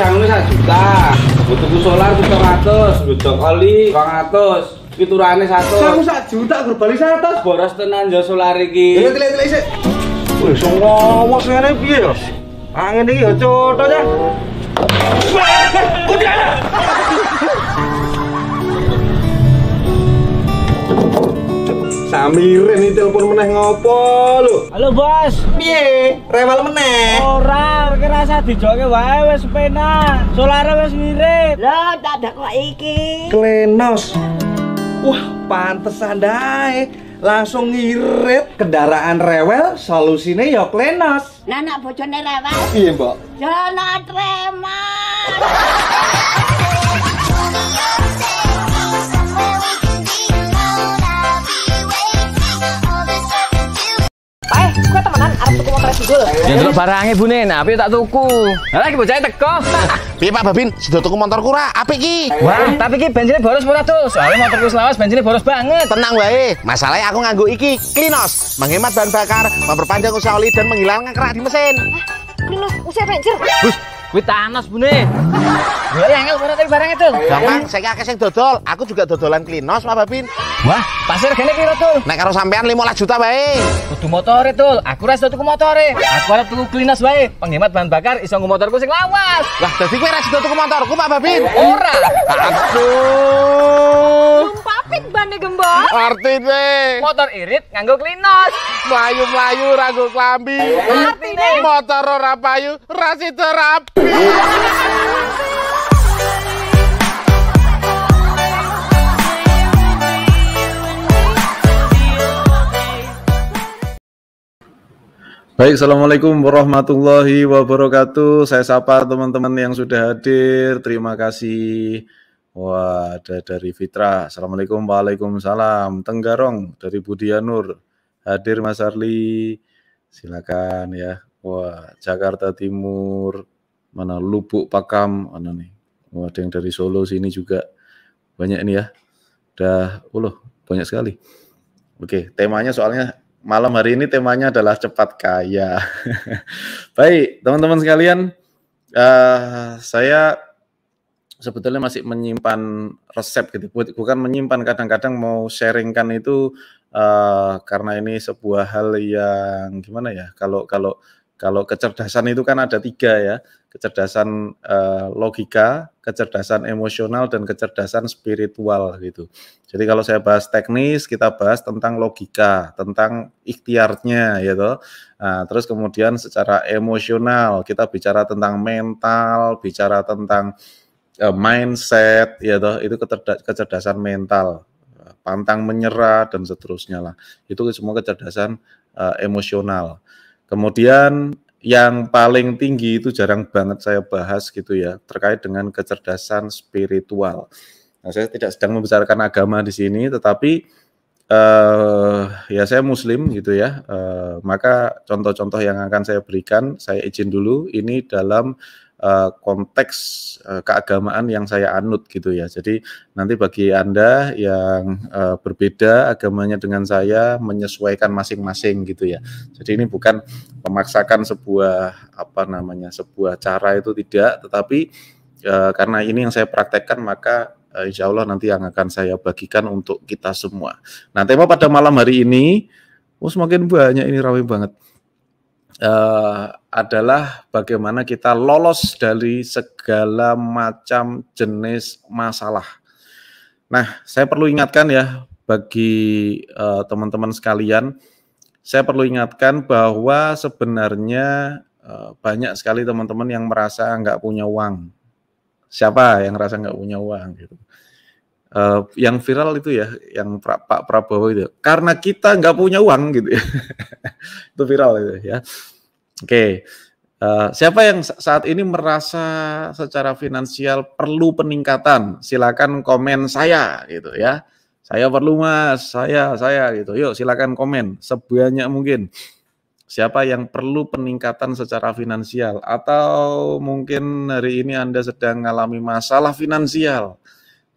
anggur satu juta butuh solar butuh ratus butuh oli bang ratus fiturannya satu aku satu juta gue balik satu boros tenan jauh solar lagi tidak tidak tidak wih semua mau sengaja biar angin ini ya cocok aja Udah! Lah mirin iki telepon meneh ngopo lho? Halo, Bos. Piye? Rewel meneh. Ora, kira rasa dijoke wae wis penak. Solare wis wirit. Lah, tak dak kok iki. Klenos. Wah, pantesan dae. Langsung ngirit kendaraan rewel, solusinya ya klenos. Lah nek bojone rewel? Piye, Mbok? Jangan trema. Ya ndelok barange bune, apik tak tuku. Lah iki bocahe teko. Piye Pak Babin, sudah tuku motor kura, Apik ki. Wah, tapi ki bensinnya boros murah tuh. Soalnya motorku selawas bensinnya boros banget. Tenang wae, masalahnya aku nganggo iki, Klinos. Menghemat bahan bakar, memperpanjang usia oli dan menghilangkan kerak di mesin. Klinos, usia pencer. Bus, Kuwi Thanos bune. Lho ya angel ngono barang itu. Gampang, saya akeh sing dodol. Aku juga dodolan klinos, Pak Babin. Wah, pasir gene piro, Tul? Nek karo sampean 15 juta wae. Kudu motor itu, Aku ora tuku e. Aku arep tuku klinos wae. Penghemat bahan bakar iso nggo motorku sing lawas. Lah, dadi kowe ora tuku motorku, Pak Babin. Ora. Aduh. Lumpapit bane gembor. Artine motor irit nganggo klinos. Mlayu-mlayu ragu klambi. Artine motor ora payu, rasi terap. Baik, Assalamualaikum warahmatullahi wabarakatuh. Saya sapa teman-teman yang sudah hadir. Terima kasih. Wah, ada dari Fitra. Assalamualaikum, waalaikumsalam. Tenggarong dari Budianur. Hadir Mas Arli. Silakan ya. Wah, Jakarta Timur mana Lubuk Pakam, mana nih. Oh, ada yang dari Solo sini juga banyak ini ya. Udah, uloh oh banyak sekali. Oke, temanya soalnya malam hari ini temanya adalah cepat kaya. Baik, teman-teman sekalian, uh, saya sebetulnya masih menyimpan resep gitu, bukan menyimpan kadang-kadang mau sharingkan itu uh, karena ini sebuah hal yang gimana ya, kalau kalau kalau kecerdasan itu kan ada tiga ya, kecerdasan eh, logika, kecerdasan emosional, dan kecerdasan spiritual gitu. Jadi kalau saya bahas teknis, kita bahas tentang logika, tentang ikhtiarnya gitu. Nah, terus kemudian secara emosional kita bicara tentang mental, bicara tentang eh, mindset, ya gitu. itu kecerdasan mental pantang menyerah dan seterusnya lah. Itu semua kecerdasan uh, emosional. Kemudian yang paling tinggi itu jarang banget saya bahas gitu ya terkait dengan kecerdasan spiritual. Nah, saya tidak sedang membicarakan agama di sini, tetapi uh, ya saya Muslim gitu ya. Uh, maka contoh-contoh yang akan saya berikan, saya izin dulu ini dalam Eh, konteks eh, keagamaan yang saya anut gitu ya. Jadi nanti bagi Anda yang eh, berbeda agamanya dengan saya menyesuaikan masing-masing gitu ya. Jadi ini bukan memaksakan sebuah apa namanya sebuah cara itu tidak, tetapi karena ini yang saya praktekkan maka uh, insya Allah nanti yang akan saya bagikan untuk kita semua. Nah tema pada malam hari ini, oh semakin banyak ini ramai banget. Eh, adalah bagaimana kita lolos dari segala macam jenis masalah. Nah, saya perlu ingatkan ya bagi eh, teman-teman uh, sekalian, saya perlu ingatkan bahwa sebenarnya uh, banyak sekali teman-teman yang merasa nggak punya uang. Siapa yang merasa nggak punya uang gitu? uh, yang viral itu ya, yang pra, Pak Prabowo itu, karena kita nggak punya uang gitu ya. itu viral itu ya. Oke, okay. uh, eh, siapa yang saat ini merasa secara finansial perlu peningkatan? Silakan komen saya gitu ya. Saya perlu mas, saya, saya gitu. Yuk silakan komen sebanyak mungkin. Siapa yang perlu peningkatan secara finansial atau mungkin hari ini Anda sedang mengalami masalah finansial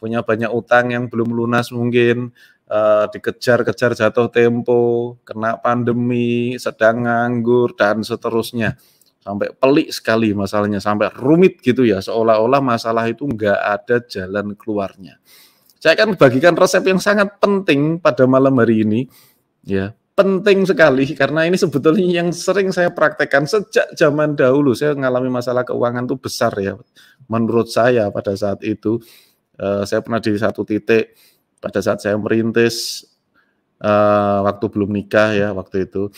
punya banyak utang yang belum lunas mungkin uh, dikejar-kejar jatuh tempo, kena pandemi, sedang nganggur dan seterusnya. Sampai pelik sekali masalahnya, sampai rumit gitu ya, seolah-olah masalah itu enggak ada jalan keluarnya. Saya akan bagikan resep yang sangat penting pada malam hari ini ya. Penting sekali karena ini sebetulnya yang sering saya praktekkan sejak zaman dahulu. Saya mengalami masalah keuangan tuh besar ya menurut saya pada saat itu Eh, saya pernah di satu titik pada saat saya merintis uh, waktu belum nikah ya waktu itu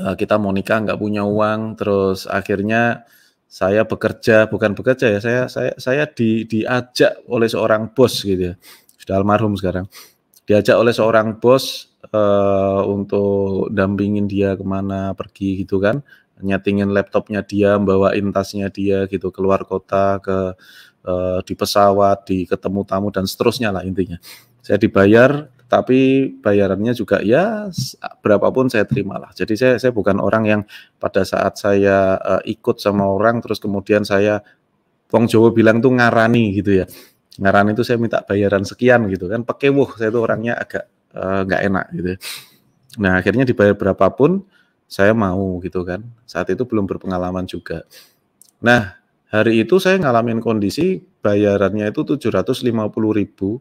uh, kita mau nikah nggak punya uang terus akhirnya saya bekerja bukan bekerja ya saya saya saya di, diajak oleh seorang bos gitu ya sudah almarhum sekarang diajak oleh seorang bos uh, untuk dampingin dia kemana pergi gitu kan nyetingin laptopnya dia, bawa tasnya dia gitu keluar kota ke uh, di pesawat, di ketemu tamu dan seterusnya lah intinya. Saya dibayar, tapi bayarannya juga ya berapapun saya terimalah. Jadi saya saya bukan orang yang pada saat saya uh, ikut sama orang terus kemudian saya Wong Jawa bilang tuh ngarani gitu ya. Ngarani itu saya minta bayaran sekian gitu kan. Pekewuh saya tuh orangnya agak eh, nggak uh, enak gitu. Ya. Nah akhirnya dibayar berapapun saya mau gitu kan. Saat itu belum berpengalaman juga. Nah Hari itu saya ngalamin kondisi bayarannya itu 750 ribu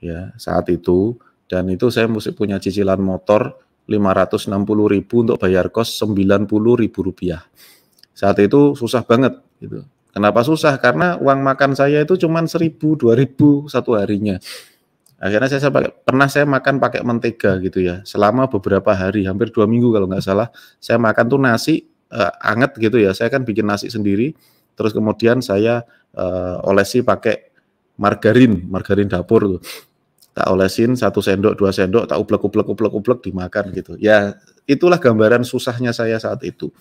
ya saat itu dan itu saya mesti punya cicilan motor 560 ribu untuk bayar kos 90 ribu rupiah. Saat itu susah banget gitu. Kenapa susah? Karena uang makan saya itu cuma 1000, 2000 satu harinya. Akhirnya saya, saya pakai, pernah saya makan pakai mentega gitu ya. Selama beberapa hari, hampir dua minggu kalau nggak salah, saya makan tuh nasi eh, anget gitu ya. Saya kan bikin nasi sendiri terus kemudian saya uh, olesi pakai margarin, margarin dapur tuh. Tak olesin satu sendok, dua sendok, tak uplek uplek uplek uplek dimakan gitu. Ya itulah gambaran susahnya saya saat itu.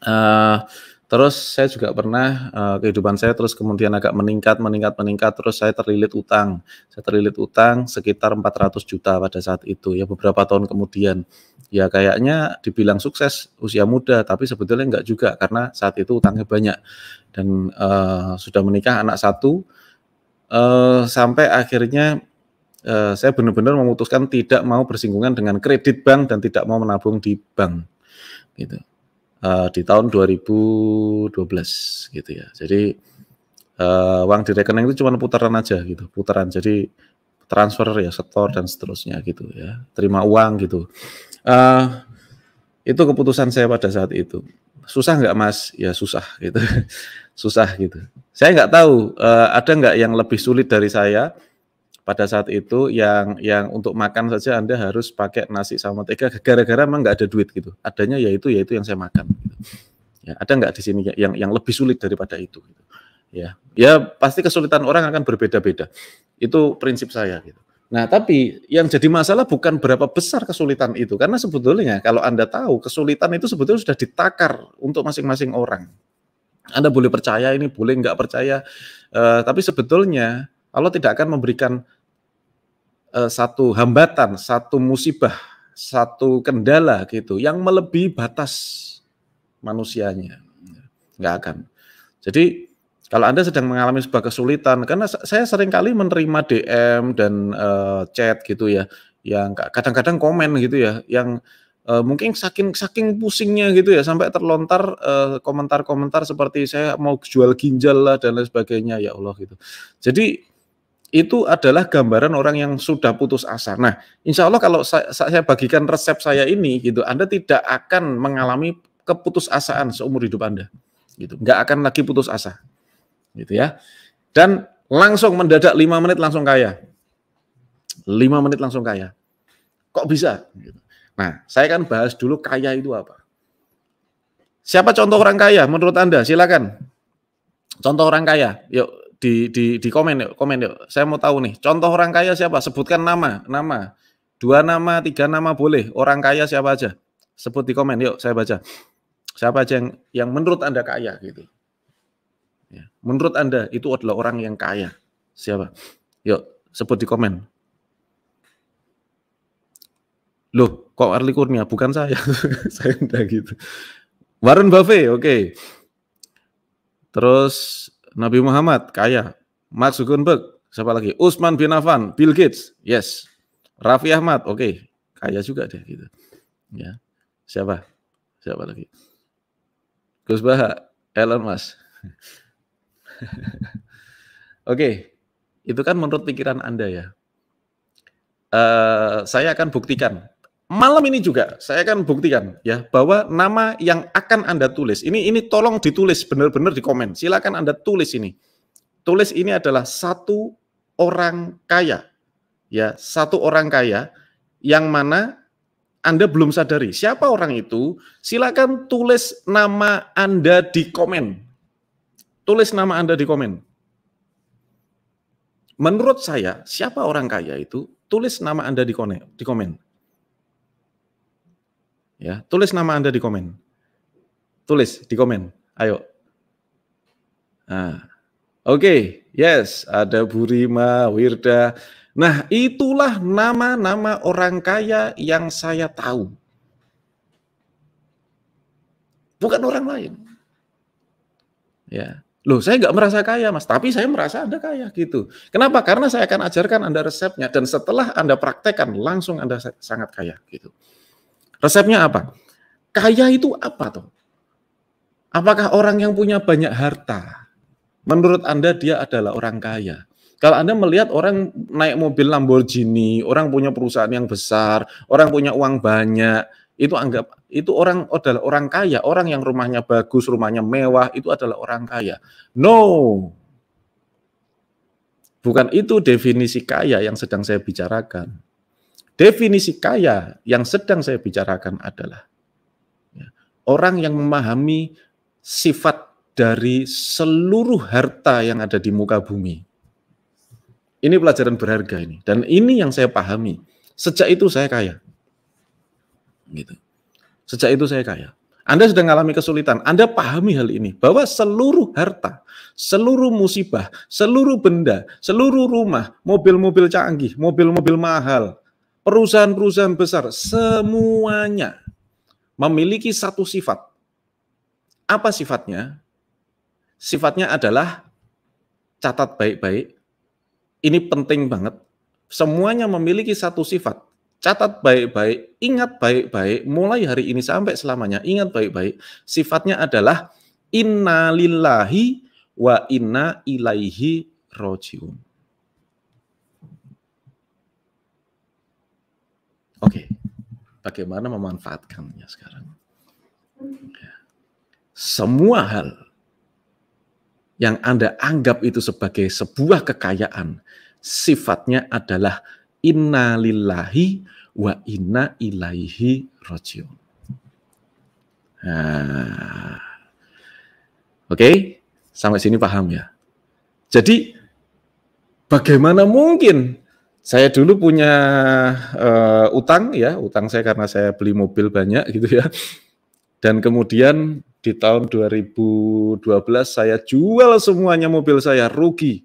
Uh, Terus saya juga pernah uh, kehidupan saya terus kemudian agak meningkat, meningkat, meningkat. Terus saya terlilit utang. Saya terlilit utang sekitar 400 juta pada saat itu ya beberapa tahun kemudian. Ya kayaknya dibilang sukses usia muda, tapi sebetulnya enggak juga karena saat itu utangnya banyak dan uh, sudah menikah anak satu. Uh, sampai akhirnya uh, saya benar-benar memutuskan tidak mau bersinggungan dengan kredit bank dan tidak mau menabung di bank gitu. Eh, di tahun 2012 gitu ya. Jadi uh, uang di rekening itu cuma putaran aja gitu, putaran. Jadi transfer ya, setor dan seterusnya gitu ya. Terima uang gitu. Uh, itu keputusan saya pada saat itu. Susah nggak mas? Ya susah gitu, susah gitu. Saya nggak tahu uh, ada nggak yang lebih sulit dari saya pada saat itu yang yang untuk makan saja Anda harus pakai nasi sama tega gara-gara memang nggak ada duit gitu. Adanya yaitu yaitu yang saya makan. Gitu. Ya, ada nggak di sini yang yang lebih sulit daripada itu? Gitu. Ya, ya pasti kesulitan orang akan berbeda-beda. Itu prinsip saya gitu. Nah, tapi yang jadi masalah bukan berapa besar kesulitan itu, karena sebetulnya kalau Anda tahu kesulitan itu sebetulnya sudah ditakar untuk masing-masing orang. Anda boleh percaya ini, boleh nggak percaya, uh, tapi sebetulnya Allah tidak akan memberikan Eh, satu hambatan, satu musibah, satu kendala gitu yang melebihi batas manusianya. Enggak akan. Jadi kalau Anda sedang mengalami sebuah kesulitan, karena saya sering kali menerima DM dan uh, chat gitu ya, yang kadang-kadang komen gitu ya, yang uh, mungkin saking saking pusingnya gitu ya, sampai terlontar komentar-komentar uh, komentar -komentar seperti saya mau jual ginjal lah dan lain sebagainya, ya Allah gitu. Jadi itu adalah gambaran orang yang sudah putus asa. Nah, insya Allah kalau saya, bagikan resep saya ini, gitu, Anda tidak akan mengalami keputusasaan seumur hidup Anda, gitu. Nggak akan lagi putus asa, gitu ya. Dan langsung mendadak lima menit langsung kaya, lima menit langsung kaya. Kok bisa? Gitu. Nah, saya kan bahas dulu kaya itu apa. Siapa contoh orang kaya menurut Anda? Silakan. Contoh orang kaya. Yuk, di di di komen yuk, komen yuk. Saya mau tahu nih, contoh orang kaya siapa? Sebutkan nama, nama. Dua nama, tiga nama boleh. Orang kaya siapa aja? Sebut di komen yuk, saya baca. Siapa aja yang yang menurut Anda kaya gitu. Ya. Menurut Anda itu adalah orang yang kaya. Siapa? Yuk, sebut di komen. Loh, kok Arli Kurnia? Bukan saya. saya enggak gitu. Warren Buffet oke. Okay. Terus Nabi Muhammad kaya, Mark Zuckerberg, siapa lagi? Usman bin Affan, Bill Gates, yes. Raffi Ahmad, oke, okay. kaya juga deh gitu. Ya. Siapa? Siapa lagi? Gus Baha, Elon Musk. oke, okay. itu kan menurut pikiran Anda ya. Uh, saya akan buktikan malam ini juga saya akan buktikan ya bahwa nama yang akan Anda tulis ini ini tolong ditulis benar-benar di komen. Silakan Anda tulis ini. Tulis ini adalah satu orang kaya. Ya, satu orang kaya yang mana Anda belum sadari. Siapa orang itu? Silakan tulis nama Anda di komen. Tulis nama Anda di komen. Menurut saya, siapa orang kaya itu? Tulis nama Anda di komen. Di komen. Ya, tulis nama Anda di komen. Tulis di komen. Ayo. Nah, Oke, okay, yes, ada Burima, Wirda. Nah, itulah nama-nama orang kaya yang saya tahu. Bukan orang lain. Ya. Loh, saya nggak merasa kaya, Mas. Tapi saya merasa Anda kaya, gitu. Kenapa? Karena saya akan ajarkan Anda resepnya. Dan setelah Anda praktekkan, langsung Anda sangat kaya, gitu. Resepnya apa? Kaya itu apa toh? Apakah orang yang punya banyak harta menurut Anda dia adalah orang kaya? Kalau Anda melihat orang naik mobil Lamborghini, orang punya perusahaan yang besar, orang punya uang banyak, itu anggap itu orang adalah orang kaya, orang yang rumahnya bagus, rumahnya mewah, itu adalah orang kaya. No. Bukan itu definisi kaya yang sedang saya bicarakan. Definisi kaya yang sedang saya bicarakan adalah ya, orang yang memahami sifat dari seluruh harta yang ada di muka bumi. Ini pelajaran berharga ini dan ini yang saya pahami. Sejak itu saya kaya. Gitu. Sejak itu saya kaya. Anda sudah mengalami kesulitan, Anda pahami hal ini bahwa seluruh harta, seluruh musibah, seluruh benda, seluruh rumah, mobil-mobil canggih, mobil-mobil mahal, perusahaan-perusahaan besar semuanya memiliki satu sifat. Apa sifatnya? Sifatnya adalah catat baik-baik. Ini penting banget. Semuanya memiliki satu sifat. Catat baik-baik, ingat baik-baik, mulai hari ini sampai selamanya, ingat baik-baik. Sifatnya adalah innalillahi wa inna ilaihi rojiun. Oke, okay. bagaimana memanfaatkannya sekarang? Ya. Semua hal yang Anda anggap itu sebagai sebuah kekayaan, sifatnya adalah innalillahi wa inna ilaihi rojiun. Nah. Oke, okay? sampai sini paham ya. Jadi bagaimana mungkin saya dulu punya uh, utang ya, utang saya karena saya beli mobil banyak gitu ya. Dan kemudian di tahun 2012 saya jual semuanya mobil saya rugi.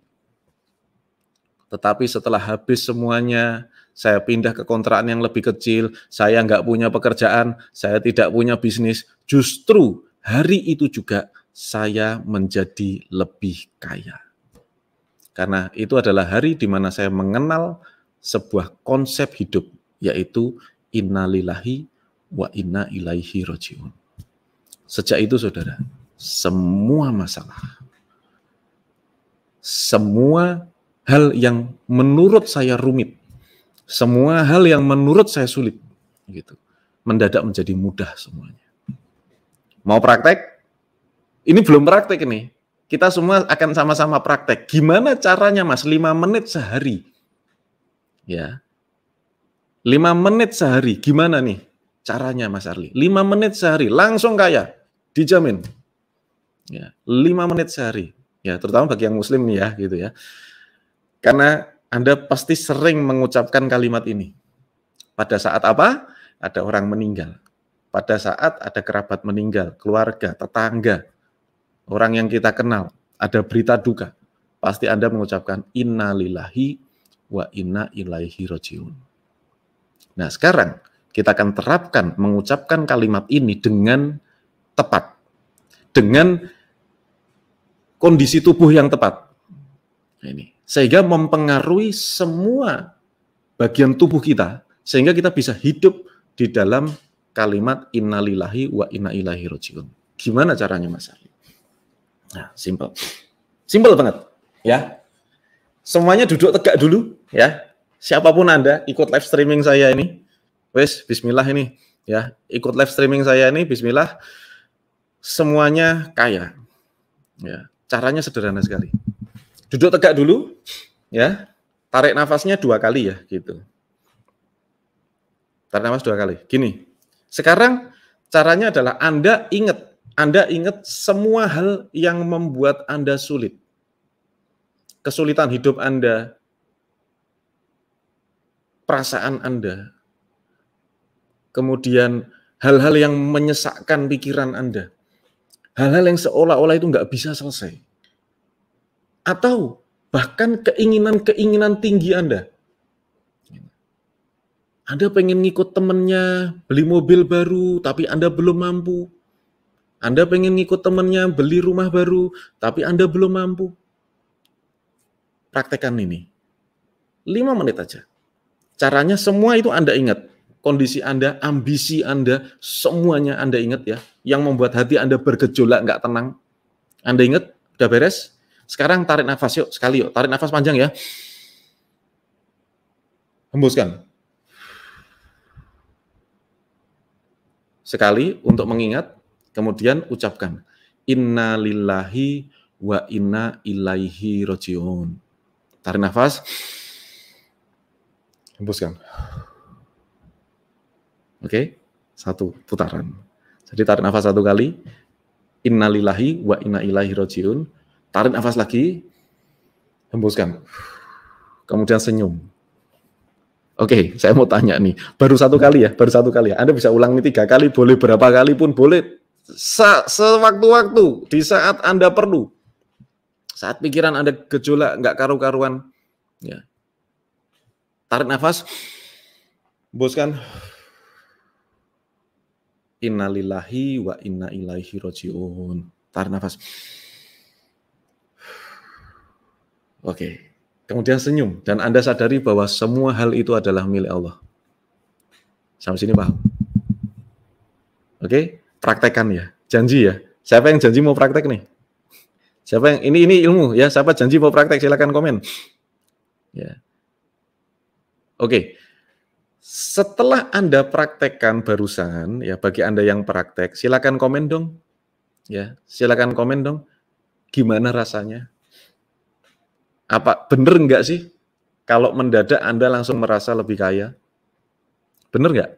Tetapi setelah habis semuanya, saya pindah ke kontrakan yang lebih kecil, saya nggak punya pekerjaan, saya tidak punya bisnis. Justru hari itu juga saya menjadi lebih kaya. Karena itu adalah hari di mana saya mengenal sebuah konsep hidup, yaitu innalillahi wa inna ilaihi rojiun. Sejak itu saudara, semua masalah, semua hal yang menurut saya rumit, semua hal yang menurut saya sulit, gitu, mendadak menjadi mudah semuanya. Mau praktek? Ini belum praktek ini, kita semua akan sama-sama praktek. Gimana caranya Mas Lima menit sehari? Ya. Lima menit sehari gimana nih caranya Mas Arli? Lima menit sehari langsung kaya, dijamin. Ya, 5 menit sehari. Ya, terutama bagi yang muslim nih ya gitu ya. Karena Anda pasti sering mengucapkan kalimat ini. Pada saat apa? Ada orang meninggal. Pada saat ada kerabat meninggal, keluarga, tetangga, orang yang kita kenal, ada berita duka, pasti Anda mengucapkan innalillahi wa inna ilaihi rojiun. Nah sekarang kita akan terapkan mengucapkan kalimat ini dengan tepat. Dengan kondisi tubuh yang tepat. Nah, ini sehingga mempengaruhi semua bagian tubuh kita sehingga kita bisa hidup di dalam kalimat innalillahi wa inna ilaihi rojiun. Gimana caranya Mas Ali? Nah, simple. Simple banget, ya. Semuanya duduk tegak dulu, ya. Siapapun Anda ikut live streaming saya ini. Wes, bismillah ini, ya. Ikut live streaming saya ini bismillah semuanya kaya. Ya, caranya sederhana sekali. Duduk tegak dulu, ya. Tarik nafasnya dua kali ya, gitu. Tarik nafas dua kali. Gini. Sekarang caranya adalah Anda ingat anda ingat semua hal yang membuat Anda sulit. Kesulitan hidup Anda, perasaan Anda, kemudian hal-hal yang menyesakkan pikiran Anda, hal-hal yang seolah-olah itu nggak bisa selesai. Atau bahkan keinginan-keinginan tinggi Anda. Anda pengen ngikut temennya, beli mobil baru, tapi Anda belum mampu. Anda pengen ngikut temennya beli rumah baru, tapi Anda belum mampu. Praktekan ini. 5 menit aja. Caranya semua itu Anda ingat. Kondisi Anda, ambisi Anda, semuanya Anda ingat ya. Yang membuat hati Anda bergejolak, nggak tenang. Anda ingat? Udah beres? Sekarang tarik nafas yuk, sekali yuk. Tarik nafas panjang ya. Hembuskan. Sekali untuk mengingat, Kemudian ucapkan, Inna lillahi wa inna ilaihi rojiun. Tarik nafas. Hembuskan. Oke, okay? satu putaran. Jadi tarik nafas satu kali. Inna lillahi wa inna ilaihi rojiun. Tarik nafas lagi. Hembuskan. Kemudian senyum. Oke, okay, saya mau tanya nih. Baru satu kali ya, baru satu kali ya. Anda bisa ulang nih tiga kali, boleh berapa kali pun boleh se sewaktu-waktu di saat Anda perlu. Saat pikiran Anda gejolak, nggak karu-karuan. Ya. Tarik nafas, boskan. Innalillahi wa inna ilaihi rojiun. Tarik nafas. Oke. Kemudian senyum. Dan Anda sadari bahwa semua hal itu adalah milik Allah. Sampai sini paham? Oke? praktekkan ya. Janji ya. Siapa yang janji mau praktek nih? Siapa yang ini ini ilmu ya? Siapa janji mau praktek? Silakan komen. Ya. Oke. Setelah Anda praktekkan barusan, ya bagi Anda yang praktek, silakan komen dong. Ya, silakan komen dong. Gimana rasanya? Apa bener enggak sih? Kalau mendadak Anda langsung merasa lebih kaya? Bener enggak?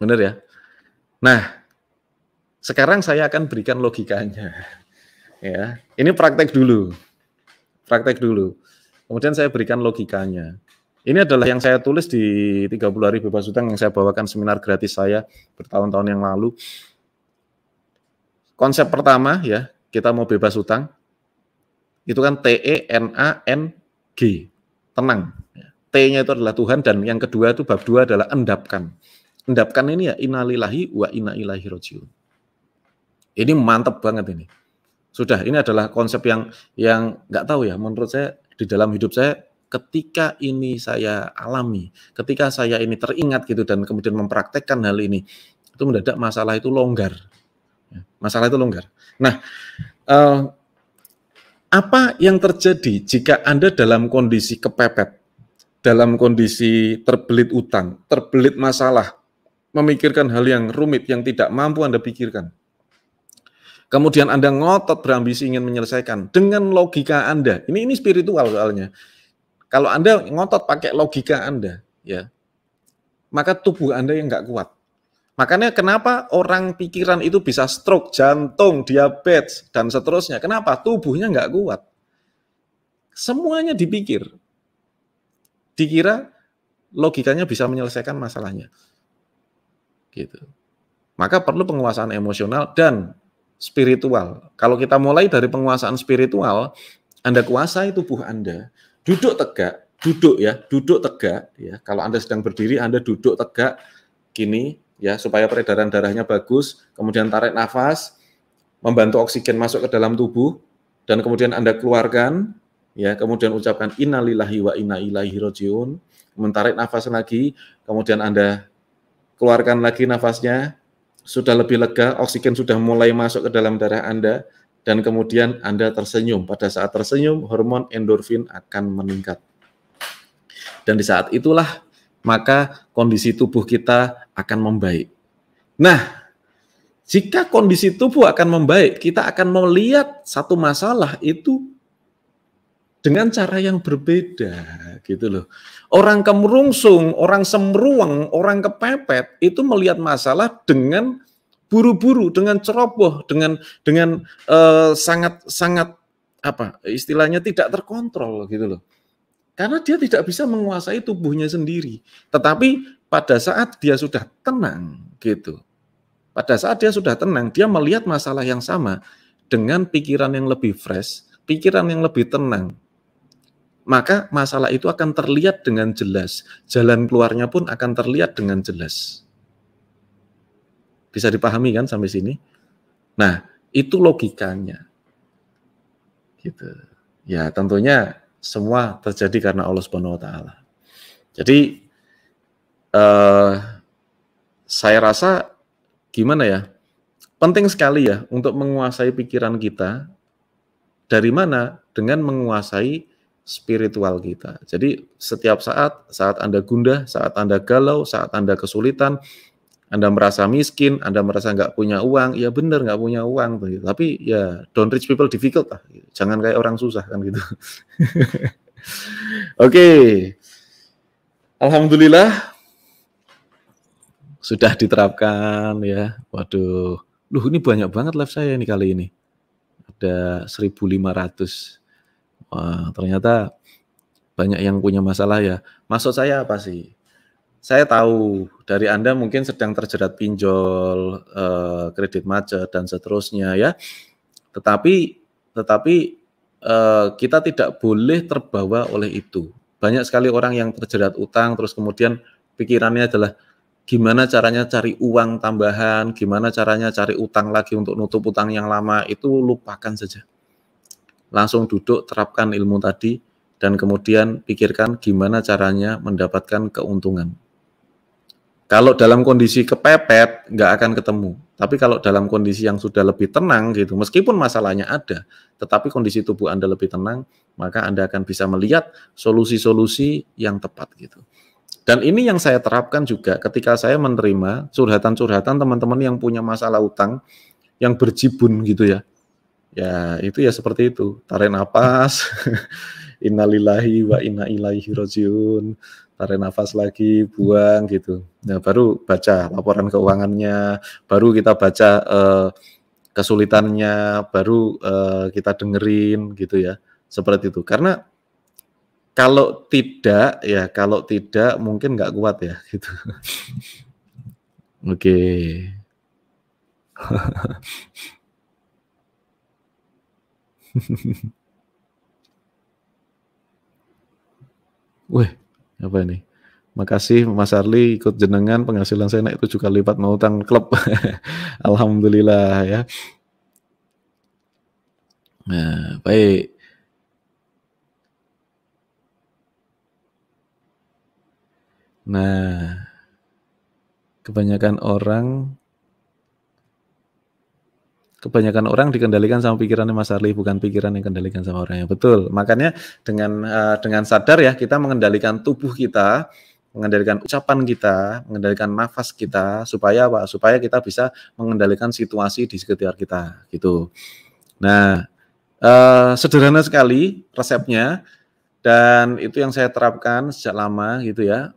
Benar ya? Nah, sekarang saya akan berikan logikanya. Ya, ini praktek dulu. Praktek dulu. Kemudian saya berikan logikanya. Ini adalah yang saya tulis di 30 hari bebas utang yang saya bawakan seminar gratis saya bertahun-tahun yang lalu. Konsep pertama ya, kita mau bebas utang. Itu kan T E N A N G. Tenang. T-nya itu adalah Tuhan dan yang kedua itu bab dua adalah endapkan endapkan ini ya innalillahi wa inna ilaihi rojiun. Ini mantap banget ini. Sudah, ini adalah konsep yang yang nggak tahu ya. Menurut saya di dalam hidup saya, ketika ini saya alami, ketika saya ini teringat gitu dan kemudian mempraktekkan hal ini, itu mendadak masalah itu longgar. Ya, masalah itu longgar. Nah, eh, apa yang terjadi jika Anda dalam kondisi kepepet, dalam kondisi terbelit utang, terbelit masalah, memikirkan hal yang rumit yang tidak mampu Anda pikirkan. Kemudian Anda ngotot berambisi ingin menyelesaikan dengan logika Anda. Ini ini spiritual soalnya. Kalau Anda ngotot pakai logika Anda, ya. Maka tubuh Anda yang nggak kuat. Makanya kenapa orang pikiran itu bisa stroke, jantung, diabetes, dan seterusnya. Kenapa? Tubuhnya nggak kuat. Semuanya dipikir. Dikira logikanya bisa menyelesaikan masalahnya. Gitu. Maka perlu penguasaan emosional dan spiritual. Kalau kita mulai dari penguasaan spiritual, Anda kuasai tubuh Anda, duduk tegak, duduk ya, duduk tegak ya. Kalau Anda sedang berdiri, Anda duduk tegak gini ya supaya peredaran darahnya bagus, kemudian tarik nafas, membantu oksigen masuk ke dalam tubuh dan kemudian Anda keluarkan ya, kemudian ucapkan innalillahi wa inna ilaihi rajiun, tarik nafas lagi, kemudian Anda keluarkan lagi nafasnya, sudah lebih lega, oksigen sudah mulai masuk ke dalam darah Anda, dan kemudian Anda tersenyum. Pada saat tersenyum, hormon endorfin akan meningkat. Dan di saat itulah, maka kondisi tubuh kita akan membaik. Nah, jika kondisi tubuh akan membaik, kita akan melihat satu masalah itu dengan cara yang berbeda gitu loh. Orang kemerungsung, orang semruang, orang kepepet itu melihat masalah dengan buru-buru, dengan ceroboh, dengan dengan sangat eh, sangat sangat apa istilahnya tidak terkontrol gitu loh. Karena dia tidak bisa menguasai tubuhnya sendiri. Tetapi pada saat dia sudah tenang gitu. Pada saat dia sudah tenang, dia melihat masalah yang sama dengan pikiran yang lebih fresh, pikiran yang lebih tenang, maka masalah itu akan terlihat dengan jelas. Jalan keluarnya pun akan terlihat dengan jelas. Bisa dipahami kan sampai sini? Nah, itu logikanya. Gitu. Ya, tentunya semua terjadi karena Allah Subhanahu wa taala. Jadi eh, saya rasa gimana ya? Penting sekali ya untuk menguasai pikiran kita. Dari mana? Dengan menguasai spiritual kita. Jadi setiap saat, saat Anda gundah, saat Anda galau, saat Anda kesulitan, Anda merasa miskin, Anda merasa nggak punya uang, ya benar nggak punya uang. Tapi ya don't rich people difficult lah. Jangan kayak orang susah kan gitu. Oke. Okay. Alhamdulillah sudah diterapkan ya. Waduh. Loh ini banyak banget live saya ini kali ini. Ada 1500 Wah, ternyata banyak yang punya masalah ya. Maksud saya apa sih? Saya tahu dari Anda mungkin sedang terjerat pinjol, eh, kredit macet dan seterusnya ya. Tetapi tetapi eh, kita tidak boleh terbawa oleh itu. Banyak sekali orang yang terjerat utang terus kemudian pikirannya adalah gimana caranya cari uang tambahan, gimana caranya cari utang lagi untuk nutup utang yang lama itu lupakan saja langsung duduk terapkan ilmu tadi dan kemudian pikirkan gimana caranya mendapatkan keuntungan. Kalau dalam kondisi kepepet, nggak akan ketemu. Tapi kalau dalam kondisi yang sudah lebih tenang gitu, meskipun masalahnya ada, tetapi kondisi tubuh Anda lebih tenang, maka Anda akan bisa melihat solusi-solusi yang tepat gitu. Dan ini yang saya terapkan juga ketika saya menerima curhatan-curhatan teman-teman yang punya masalah utang yang berjibun gitu ya ya itu ya seperti itu tarik nafas innalillahi wa inna ilaihi rojiun tarik nafas lagi buang gitu nah baru baca laporan keuangannya baru kita baca uh, kesulitannya baru uh, kita dengerin gitu ya seperti itu karena kalau tidak ya kalau tidak mungkin nggak kuat ya gitu oke okay. Wih, apa ini? Makasih Mas Arli ikut jenengan penghasilan saya naik tujuh kali lipat mau utang klub. Alhamdulillah ya. Nah, baik. Nah, kebanyakan orang kebanyakan orang dikendalikan sama pikirannya Mas Arli, bukan pikiran yang kendalikan sama orangnya. Betul. Makanya dengan uh, dengan sadar ya kita mengendalikan tubuh kita, mengendalikan ucapan kita, mengendalikan nafas kita supaya apa? Supaya kita bisa mengendalikan situasi di sekitar kita gitu. Nah, uh, sederhana sekali resepnya dan itu yang saya terapkan sejak lama gitu ya.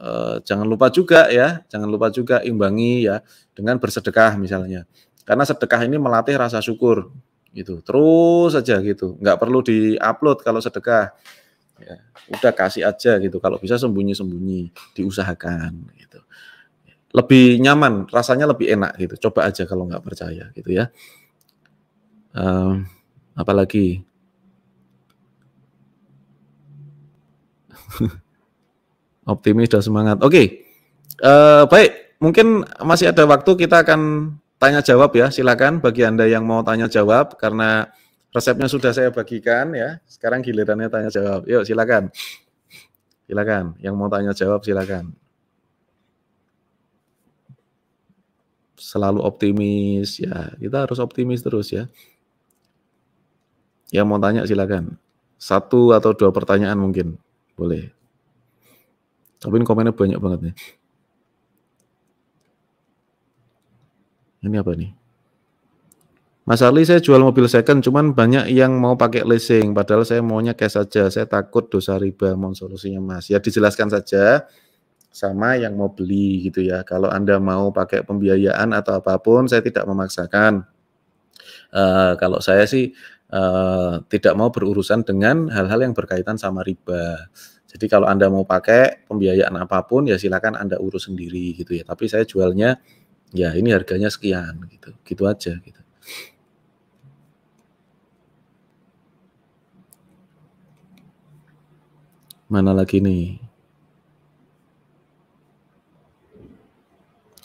Eh, jangan lupa juga ya, jangan lupa juga imbangi ya dengan bersedekah misalnya karena sedekah ini melatih rasa syukur gitu. Terus saja gitu. Nggak perlu di upload kalau sedekah. Ya, udah kasih aja gitu. Kalau bisa sembunyi-sembunyi, diusahakan gitu. Lebih nyaman, rasanya lebih enak gitu. Coba aja kalau nggak percaya gitu ya. Um, ehm, apalagi optimis dan semangat. Oke, okay. uh, eh, baik. Mungkin masih ada waktu kita akan tanya jawab ya, silakan bagi Anda yang mau tanya jawab karena resepnya sudah saya bagikan ya. Sekarang gilirannya tanya jawab. Yuk silakan. Silakan yang mau tanya jawab silakan. Selalu optimis ya. Kita harus optimis terus ya. Yang mau tanya silakan. Satu atau dua pertanyaan mungkin. Boleh. Tapi komennya banyak banget nih. Ini apa nih? Mas Ali, saya jual mobil second, cuman banyak yang mau pakai leasing. Padahal saya maunya cash saja. Saya takut dosa riba. Mohon solusinya, Mas. Ya dijelaskan saja sama yang mau beli gitu ya. Kalau Anda mau pakai pembiayaan atau apapun, saya tidak memaksakan. Uh, kalau saya sih uh, tidak mau berurusan dengan hal-hal yang berkaitan sama riba. Jadi kalau Anda mau pakai pembiayaan apapun, ya silakan Anda urus sendiri gitu ya. Tapi saya jualnya ya ini harganya sekian gitu gitu aja gitu mana lagi nih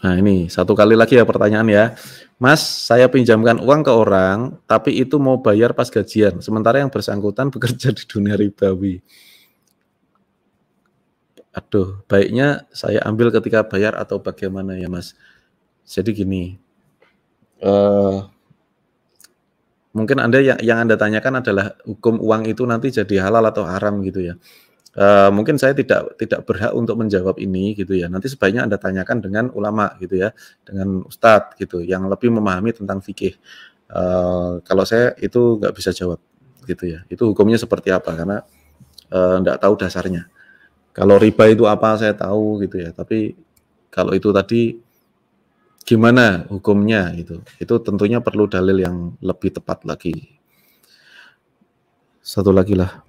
nah ini satu kali lagi ya pertanyaan ya Mas, saya pinjamkan uang ke orang, tapi itu mau bayar pas gajian. Sementara yang bersangkutan bekerja di dunia ribawi. Aduh, baiknya saya ambil ketika bayar atau bagaimana ya, Mas? Jadi gini, uh, mungkin anda yang, yang anda tanyakan adalah hukum uang itu nanti jadi halal atau haram gitu ya. Uh, mungkin saya tidak tidak berhak untuk menjawab ini gitu ya. Nanti sebaiknya anda tanyakan dengan ulama gitu ya, dengan ustadz gitu yang lebih memahami tentang fikih. Uh, kalau saya itu nggak bisa jawab gitu ya. Itu hukumnya seperti apa karena nggak uh, tahu dasarnya. Kalau riba itu apa saya tahu gitu ya. Tapi kalau itu tadi gimana hukumnya itu itu tentunya perlu dalil yang lebih tepat lagi satu lagi lah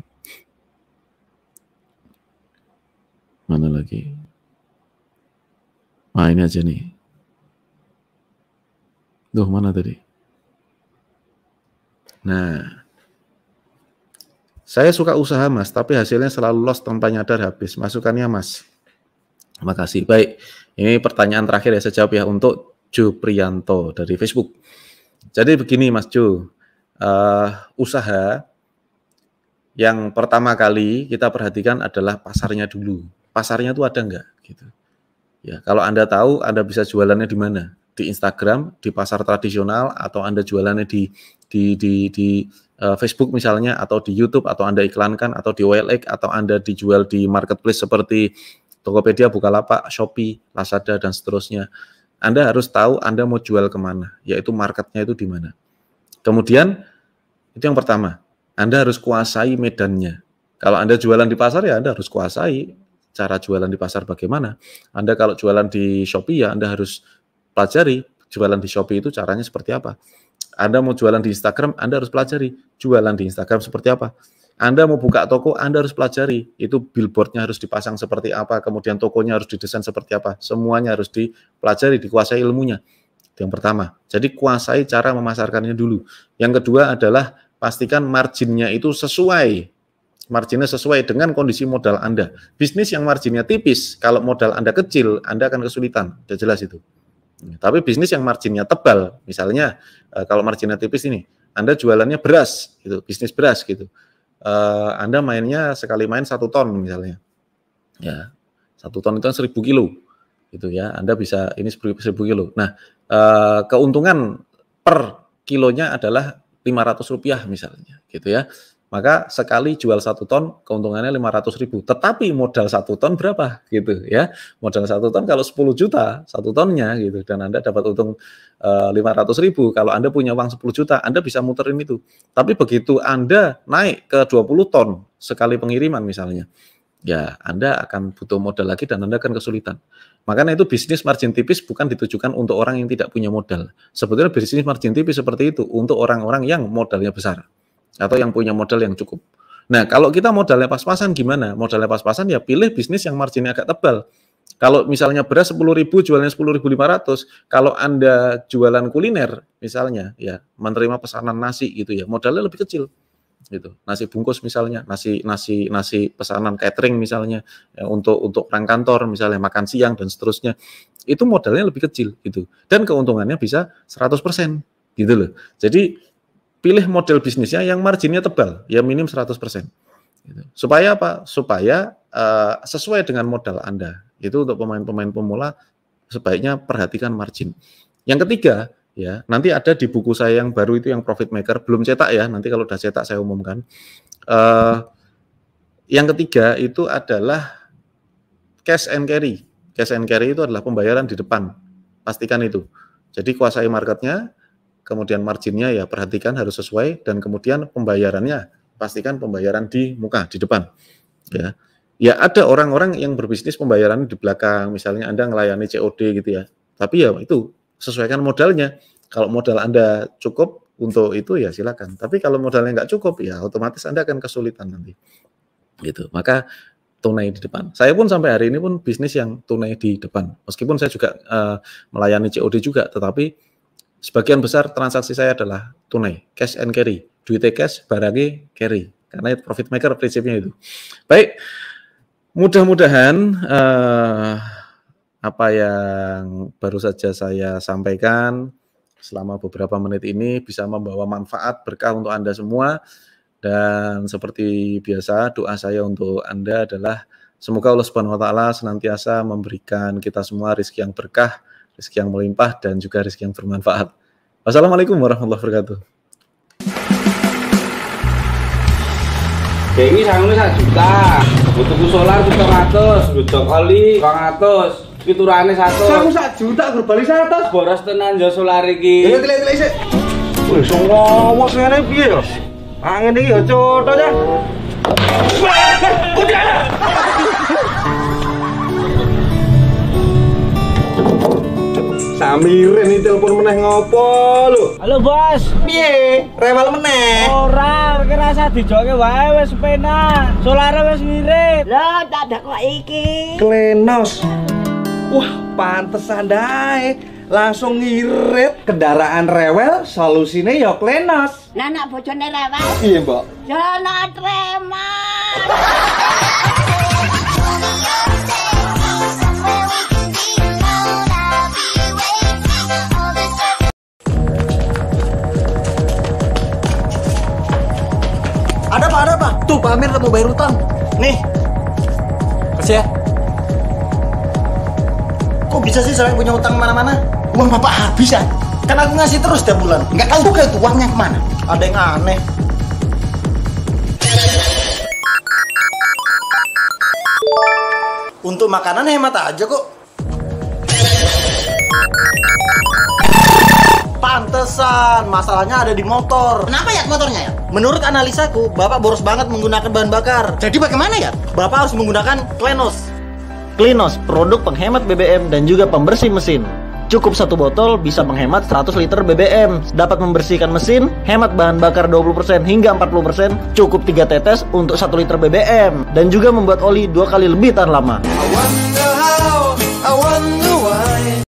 mana lagi ah ini aja nih tuh mana tadi? Nah, saya suka usaha mas, tapi hasilnya selalu lost tanpa nyadar habis. Masukannya mas. Terima kasih. Baik, ini pertanyaan terakhir ya saya jawab ya untuk Ju Prianto dari Facebook. Jadi begini Mas Ju, uh, usaha yang pertama kali kita perhatikan adalah pasarnya dulu. Pasarnya itu ada nggak? Gitu. Ya, kalau anda tahu, anda bisa jualannya di mana? Di Instagram, di pasar tradisional, atau anda jualannya di di di di uh, Facebook misalnya, atau di YouTube, atau anda iklankan, atau di OLX, atau anda dijual di marketplace seperti Tokopedia, Bukalapak, Shopee, Lazada, dan seterusnya. Anda harus tahu Anda mau jual kemana, yaitu marketnya itu di mana. Kemudian, itu yang pertama, Anda harus kuasai medannya. Kalau Anda jualan di pasar, ya Anda harus kuasai cara jualan di pasar bagaimana. Anda kalau jualan di Shopee, ya Anda harus pelajari jualan di Shopee itu caranya seperti apa. Anda mau jualan di Instagram, Anda harus pelajari jualan di Instagram seperti apa. Anda mau buka toko, Anda harus pelajari itu billboardnya harus dipasang seperti apa, kemudian tokonya harus didesain seperti apa, semuanya harus dipelajari, dikuasai ilmunya. Itu yang pertama. Jadi kuasai cara memasarkannya dulu. Yang kedua adalah pastikan marginnya itu sesuai marginnya sesuai dengan kondisi modal Anda. Bisnis yang marginnya tipis, kalau modal Anda kecil, Anda akan kesulitan. Sudah jelas itu. Tapi bisnis yang marginnya tebal, misalnya eh, kalau marginnya tipis ini, Anda jualannya beras, gitu, bisnis beras gitu uh, Anda mainnya sekali main satu ton misalnya, ya satu ton itu kan seribu kilo, gitu ya. Anda bisa ini seribu kilo. Nah uh, keuntungan per kilonya adalah 500 rupiah misalnya, gitu ya maka sekali jual satu ton keuntungannya 500 ribu. Tetapi modal satu ton berapa gitu ya? Modal satu ton kalau 10 juta satu tonnya gitu dan Anda dapat untung eh, lima e, 500 ribu. Kalau Anda punya uang 10 juta, Anda bisa muterin itu. Tapi begitu Anda naik ke 20 ton sekali pengiriman misalnya, ya Anda akan butuh modal lagi dan Anda akan kesulitan. Makanya itu bisnis margin tipis bukan ditujukan untuk orang yang tidak punya modal. Sebetulnya bisnis margin tipis seperti itu untuk orang-orang yang modalnya besar atau yang punya modal yang cukup. Nah, kalau kita modalnya pas-pasan gimana? Modalnya pas-pasan ya pilih bisnis yang marginnya agak tebal. Kalau misalnya beras 10.000 jualnya 10.500, kalau Anda jualan kuliner misalnya ya menerima pesanan nasi gitu ya, modalnya lebih kecil gitu. Nasi bungkus misalnya, nasi nasi nasi pesanan catering misalnya ya, untuk untuk orang kantor misalnya makan siang dan seterusnya. Itu modalnya lebih kecil gitu. Dan keuntungannya bisa 100% gitu loh. Jadi pilih model bisnisnya yang marginnya tebal, ya minim 100%. Gitu. Supaya apa? Supaya uh, sesuai dengan modal Anda. Itu untuk pemain-pemain pemula sebaiknya perhatikan margin. Yang ketiga, ya, nanti ada di buku saya yang baru itu yang profit maker, belum cetak ya, nanti kalau sudah cetak saya umumkan. Uh, yang ketiga itu adalah cash and carry. Cash and carry itu adalah pembayaran di depan. Pastikan itu. Jadi kuasai marketnya, kemudian marginnya ya perhatikan harus sesuai dan kemudian pembayarannya pastikan pembayaran di muka di depan ya ya ada orang-orang yang berbisnis pembayaran di belakang misalnya anda melayani COD gitu ya tapi ya itu sesuaikan modalnya kalau modal anda cukup untuk itu ya silakan tapi kalau modalnya nggak cukup ya otomatis anda akan kesulitan nanti gitu maka tunai di depan. Saya pun sampai hari ini pun bisnis yang tunai di depan. Meskipun saya juga uh, melayani COD juga, tetapi Sebagian besar transaksi saya adalah tunai, cash and carry. Duitnya cash, barangnya carry. Karena itu profit maker prinsipnya itu. Baik, mudah-mudahan uh, apa yang baru saja saya sampaikan selama beberapa menit ini bisa membawa manfaat berkah untuk Anda semua. Dan seperti biasa, doa saya untuk Anda adalah semoga Allah Subhanahu wa taala senantiasa memberikan kita semua rizki yang berkah rezeki yang melimpah dan juga rezeki yang bermanfaat. Wassalamualaikum warahmatullahi wabarakatuh. Dewi sangu sak juta, butuh solar juta ratus, butuh oli rong ratus, piturane satu. Sangu satu juta berbalik satu. Boros tenan jual solar lagi. Tilik tilik tilik sih. Wih, song Angin ini ya cotho ya. Udah. Samirin ini telepon meneh ngopo lu? Halo bos. Piye? Rewel meneh. Ora, kerasa dijoke wae wis penak. Solare wis ngirit. lo tak ada kok iki. Klenos. Wah, pantes dae. langsung ngirit kendaraan rewel solusinya ya klenos nah anak bojone rewel iya mbak jangan remas Ada pak, ada pak. Tuh Pak Amir mau bayar utang. Nih. Kasih ya. Kok bisa sih saya punya utang mana-mana? Uang bapak habis ya? Kan aku ngasih terus tiap bulan. Enggak tahu juga itu uangnya kemana. Ada yang aneh. Untuk makanan hemat aja kok. Pantesan, masalahnya ada di motor. Kenapa ya motornya ya? Menurut analisaku, Bapak boros banget menggunakan bahan bakar. Jadi bagaimana ya? Bapak harus menggunakan Klenos. Klinos, produk penghemat BBM dan juga pembersih mesin. Cukup satu botol bisa menghemat 100 liter BBM. Dapat membersihkan mesin, hemat bahan bakar 20% hingga 40%, cukup 3 tetes untuk 1 liter BBM. Dan juga membuat oli dua kali lebih tahan lama. I wonder how, I wonder why,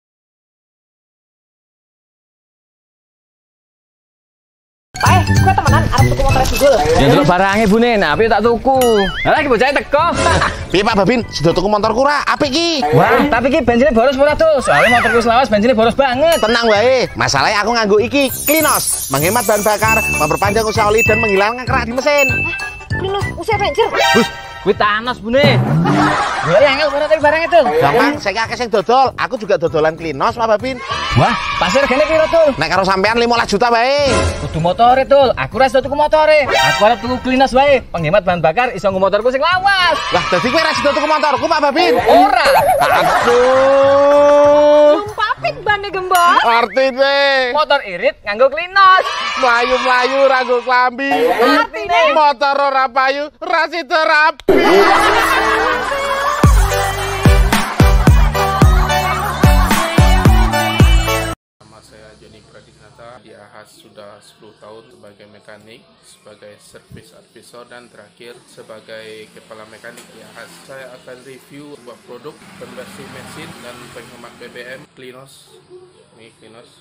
Kowe temenan arep tuku motor Sigul. Ya dulu barange bune, nah piye tak tuku. Lah iki bocah teko. Piye Pak Babin, sudah tuku motorku kura, Apik ki. Wah, tapi ki bensinnya boros murah tuh. Soalnya motorku selawas bensinnya boros banget. Tenang wae, masalahnya aku nganggo iki, Klinos. Menghemat bahan bakar, memperpanjang usaha oli dan menghilangkan kerak di mesin. Klinos, usia bensin. Bus, Wih nih. bune. Ya angel berarti barang itu. Gampang, saya kakek yang dodol. Aku juga dodolan klinos Pak Babin. Wah, pasir gene piro, tuh. Nek karo sampean 15 juta bayi. Kudu motor itu, Aku ora tuku motor. Aku arep tuku klinos wae. Penghemat bahan bakar iso motor motorku sing lawas. Lah, dadi kowe ora tuku motorku Pak Babin. Ora. Aduh. Pak apit bane gembos? Artine motor irit nganggo klinos. Mlayu-mlayu rago klambi. Artine motor ora payu, rasi terapi. Joni Pradinata. Dia khas sudah 10 tahun sebagai mekanik, sebagai service advisor, dan terakhir sebagai kepala mekanik di khas. Saya akan review sebuah produk pembersih mesin dan penghemat BBM, Klinos. Ini Klinos.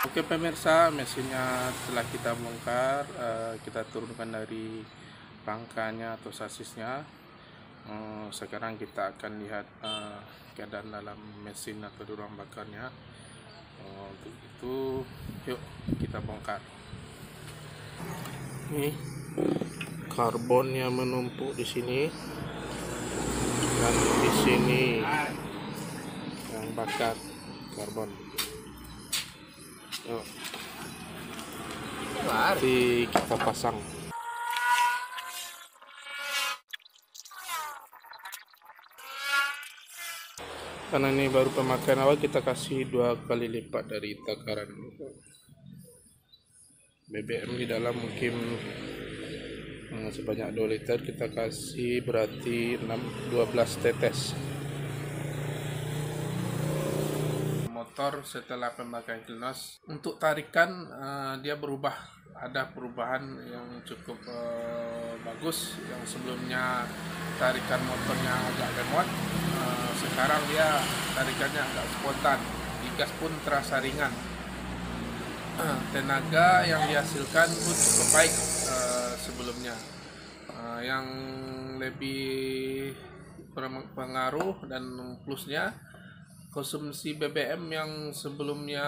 Oke pemirsa, mesinnya telah kita bongkar, eh, kita turunkan dari rangkanya atau sasisnya. Eh, sekarang kita akan lihat eh, keadaan dalam mesin atau ruang bakarnya uh, untuk itu yuk kita bongkar ini karbonnya menumpuk di sini dan di sini yang bakar karbon yuk nanti kita pasang karena ini baru pemakaian awal kita kasih dua kali lipat dari takaran BBM di dalam mungkin eh, sebanyak 2 liter kita kasih berarti 6, 12 tetes motor setelah pemakaian kilonas untuk tarikan uh, dia berubah ada perubahan yang cukup uh, bagus yang sebelumnya tarikan motornya agak lemot uh, sekarang dia tarikannya agak spontan digas pun terasa ringan uh, tenaga yang dihasilkan pun cukup baik uh, sebelumnya uh, yang lebih pengaruh dan plusnya konsumsi BBM yang sebelumnya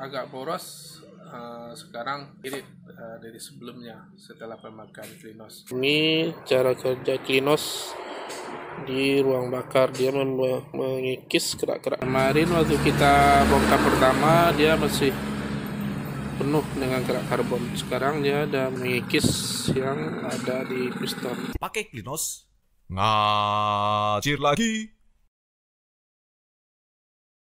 agak boros uh, sekarang irit uh, eh, dari sebelumnya setelah pemakaian klinos. Ini cara kerja klinos di ruang bakar dia mengikis kerak-kerak kemarin waktu kita bongkar pertama dia masih penuh dengan kerak karbon sekarang dia ada mengikis yang ada di piston pakai klinos ngajir lagi